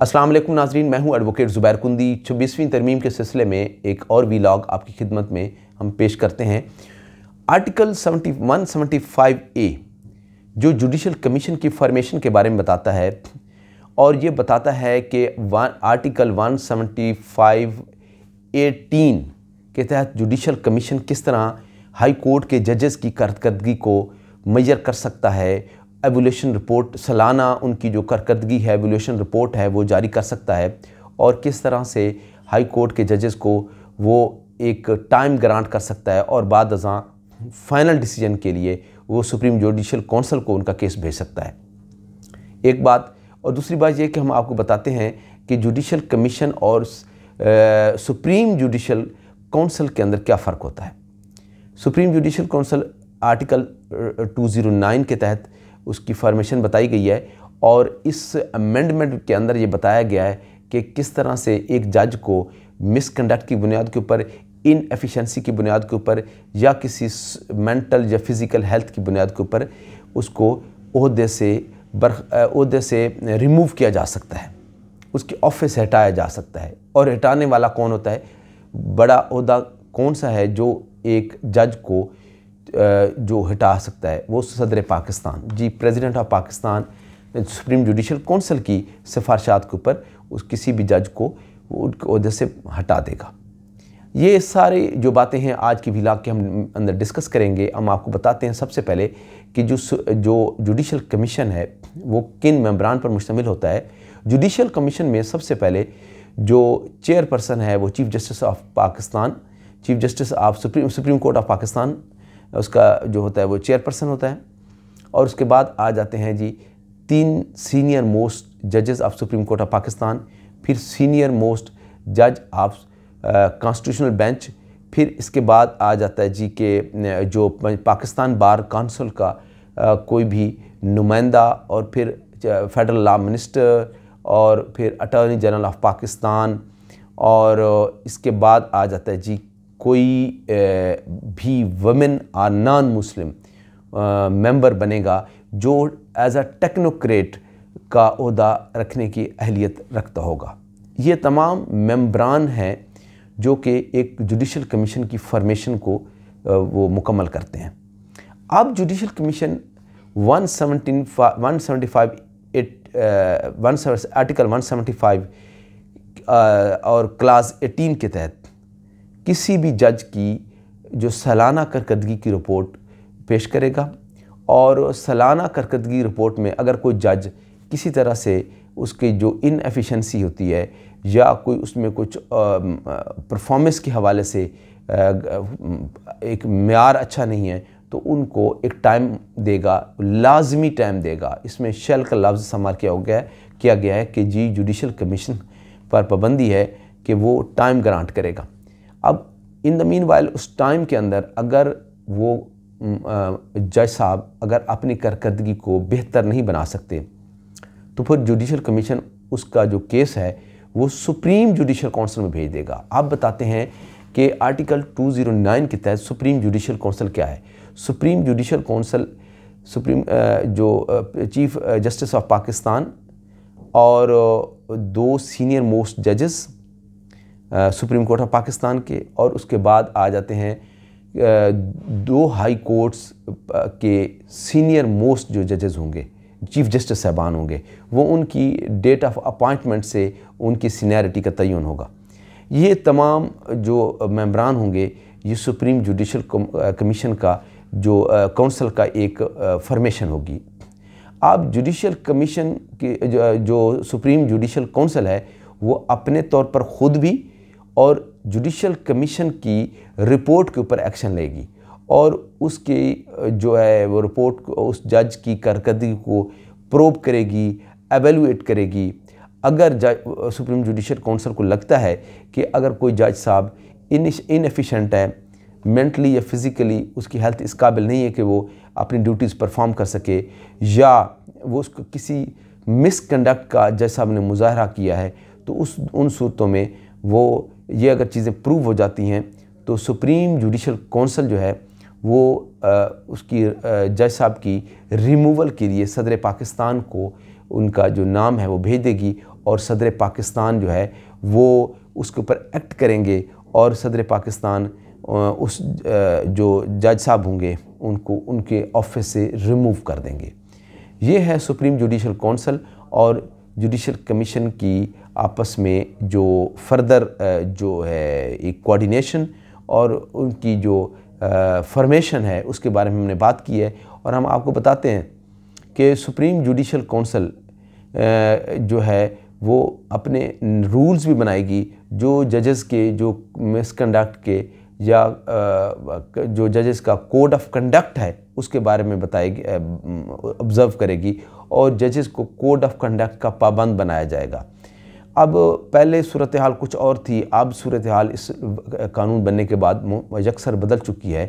असलम नाजरीन मैं हूं एडवोकेट ज़ुबैर कुंदी छब्बीसवीं तरमीम के सिलसिले में एक और लॉग आपकी खिदमत में हम पेश करते हैं आर्टिकल 71 फाइव ए जो जुडिशल कमीशन की फॉर्मेशन के बारे में बताता है और ये बताता है कि आर्टिकल फाइव एटीन के तहत जुडिशल कमीशन किस तरह हाई कोर्ट के जजेस की कारकर्दगी को मैयर कर सकता है एवोल्यूशन रिपोर्ट सालाना उनकी जो कारकर्दगी है एवोल्यूशन रिपोर्ट है वो जारी कर सकता है और किस तरह से हाई कोर्ट के जजेस को वो एक टाइम ग्रांट कर सकता है और बाद अजा फाइनल डिसीजन के लिए वो सुप्रीम जुडिशल कौंसल को उनका केस भेज सकता है एक बात और दूसरी बात ये कि हम आपको बताते हैं कि जुडिशल कमीशन और सुप्रीम जुडिशल काउंसिल के अंदर क्या फ़र्क होता है सुप्रीम जुडिशल काउंसिल आर्टिकल 209 के तहत उसकी फॉर्मेशन बताई गई है और इस अमेंडमेंट के अंदर ये बताया गया है कि किस तरह से एक जज को मिसकंडक्ट की बुनियाद के ऊपर इन एफिशिएंसी की बुनियाद के ऊपर या किसी मेंटल या फिज़िकल हेल्थ की बुनियाद के ऊपर उसको अहदे से बरहदे से रिमूव किया जा सकता है उसके ऑफिस हटाया जा सकता है और हटाने वाला कौन होता है बड़ा अहदा कौन सा है जो एक जज को जो हटा सकता है वो सदर पाकिस्तान जी president of Pakistan supreme judicial council की सिफारशात के ऊपर उस किसी भी जज को उनके से हटा देगा ये सारे जो बातें हैं आज की विलाग के हम अंदर डिस्कस करेंगे हम आपको बताते हैं सबसे पहले कि जो जो जुडिशल कमीशन है वो किन मेम्बरान पर मुश्तमिल होता है जुडिशल कमीशन में सबसे पहले जो चेयरपर्सन है वो chief justice of Pakistan chief justice of supreme supreme court of Pakistan उसका जो होता है वो चेयरपर्सन होता है और उसके बाद आ जाते हैं जी तीन सीनियर मोस्ट जजेस of supreme court of Pakistan फिर सीनियर मोस्ट जज ऑफ कॉन्स्टिट्यूशनल बेंच फिर इसके बाद आ जाता है जी के uh, जो पाकिस्तान बार काउंसिल का आ, uh, कोई भी नुमाइंदा और फिर फेडरल लॉ मिनिस्टर और फिर अटॉर्नी जनरल ऑफ पाकिस्तान और uh, इसके बाद आ जाता है जी कोई भी वमेन और नॉन मुस्लिम मेंबर बनेगा जो एज अ टेक्नोक्रेट का अहदा रखने की अहलियत रखता होगा ये तमाम मेंबरान हैं जो कि एक जुडिशल कमीशन की फॉर्मेशन को वो मुकम्मल करते हैं अब judicial commission one seventeen one five one article one seventy five और क्लास एटीन के तहत किसी भी जज की जो सालाना कारकर्दगी की रिपोर्ट पेश करेगा और सालाना कारकर्दगी रिपोर्ट में अगर कोई जज किसी तरह से उसकी जो इनएफिशेंसी होती है या कोई उसमें कुछ परफॉर्मेंस के हवाले से एक मैार अच्छा नहीं है तो उनको एक टाइम देगा लाजमी टाइम देगा इसमें शेल का लफ्ज़ इस्तेमाल किया हो गया किया गया है कि जी जुडिशल कमीशन पर पाबंदी है कि वो टाइम ग्रांट करेगा अब इन द मीन वाइल उस टाइम के अंदर अगर वो जज साहब अगर अपनी कारकर्दगी को बेहतर नहीं बना सकते तो फिर जुडिशल कमीशन उसका जो केस है वो सुप्रीम जुडिशल काउंसिल में भेज देगा आप बताते हैं कि आर्टिकल 209 के तहत सुप्रीम जुडिशल काउंसिल क्या है सुप्रीम जुडिशल काउंसिल सुप्रीम जो चीफ जस्टिस ऑफ पाकिस्तान और दो सीनियर मोस्ट जजेस सुप्रीम कोर्ट ऑफ पाकिस्तान के और उसके बाद आ जाते हैं दो हाई कोर्ट्स के सीनियर मोस्ट जो जजेस होंगे चीफ जस्टिस साहबान होंगे वो उनकी डेट ऑफ अपॉइंटमेंट से उनकी सीनियरिटी का तयन होगा ये तमाम जो मेम्बरान होंगे ये सुप्रीम जुडिशल कमीशन का जो काउंसिल का एक फॉर्मेशन होगी अब जुडिशल कमीशन की जो, जो सुप्रीम जुडिशल काउंसिल है वो अपने तौर पर ख़ुद भी और जुडिशल कमीशन की रिपोर्ट के ऊपर एक्शन लेगी और उसके जो है वो रिपोर्ट उस जज की कारकर्दगी को प्रोब करेगी एवेलुएट करेगी अगर सुप्रीम जुडिशल काउंसिल को लगता है कि अगर कोई जज साहब इन इनफिशेंट है मेंटली या फिज़िकली उसकी हेल्थ इस काबिल नहीं है कि वो अपनी ड्यूटीज़ परफॉर्म कर सके या वो उसको किसी मिसकंडक्ट का जज साहब ने मुजाहरा किया है तो उस उन सूरतों में वो ये अगर चीज़ें प्रूव हो जाती हैं तो सुप्रीम जुडिशल कौंसल जो है वो आ, उसकी जज साहब की रिमूवल के लिए सदर पाकिस्तान को उनका जो नाम है वो भेज देगी और सदर पाकिस्तान जो है वो उसके ऊपर एक्ट करेंगे और सदर पाकिस्तान उस जो जज साहब होंगे उनको उनके ऑफिस से रिमूव कर देंगे ये है सुप्रीम जुडिशल कौंसल और जुडिशल कमीशन की आपस में जो फर्दर uh, जो है एक कोऑर्डिनेशन और उनकी जो फॉर्मेशन uh, है उसके बारे में हमने बात की है और हम आपको बताते हैं कि सुप्रीम जुडिशल काउंसिल जो है वो अपने रूल्स भी बनाएगी जो जजेस के जो मिसकंडक्ट के या uh, जो जजेस का कोड ऑफ कंडक्ट है उसके बारे में बताएगी ऑब्ज़र्व करेगी और जजेस को कोड ऑफ कंडक्ट का पाबंद बनाया जाएगा अब पहले सूरत हाल कुछ और थी अब सूरत हाल इस कानून बनने के बाद यकसर बदल चुकी है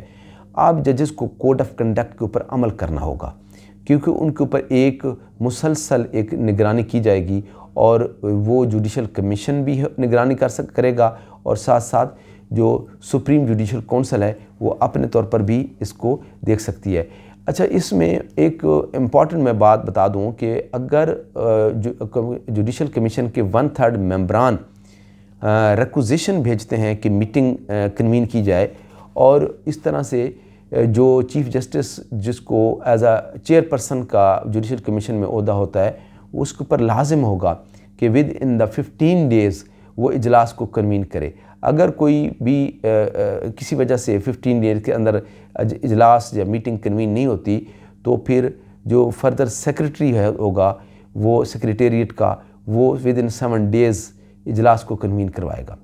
अब जजेस को कोड ऑफ कंडक्ट के ऊपर अमल करना होगा क्योंकि उनके ऊपर एक मुसलसल एक निगरानी की जाएगी और वो जुडिशल कमीशन भी निगरानी कर सक करेगा और साथ साथ जो सुप्रीम जुडिशल काउंसिल है वो अपने तौर पर भी इसको देख सकती है अच्छा इसमें एक इम्पॉर्टेंट मैं बात बता दूं कि अगर जुडिशल कमीशन के वन थर्ड मेम्बरान रिक्वजिशन भेजते हैं कि मीटिंग कन्वीन की जाए और इस तरह से जो चीफ़ जस्टिस जिसको एज आ चेयरपर्सन का जुडिशल कमीशन में अहदा होता है उसके ऊपर लाजिम होगा कि within the fifteen days वो इजलास को कन्वीन करे अगर कोई भी आ, आ, किसी वजह से 15 डेज के अंदर इजलास या मीटिंग कन्वीन नहीं होती तो फिर जो फर्दर सेक्रेटरी है होगा वो सेक्रेटेरिएट का वो विद इन सेवन डेज़ इजलास को कन्वीन करवाएगा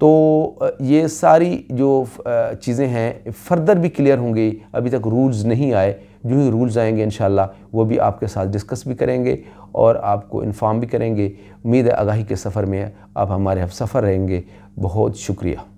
तो ये सारी जो चीज़ें हैं फर्दर भी क्लियर होंगी अभी तक रूल्स नहीं आए जो ही रूल्स आएंगे इन वो भी आपके साथ डिस्कस भी करेंगे और आपको इन्फॉर्म भी करेंगे उम्मीद है आगाही के सफ़र में आप हमारे हम सफ़र रहेंगे बहुत शुक्रिया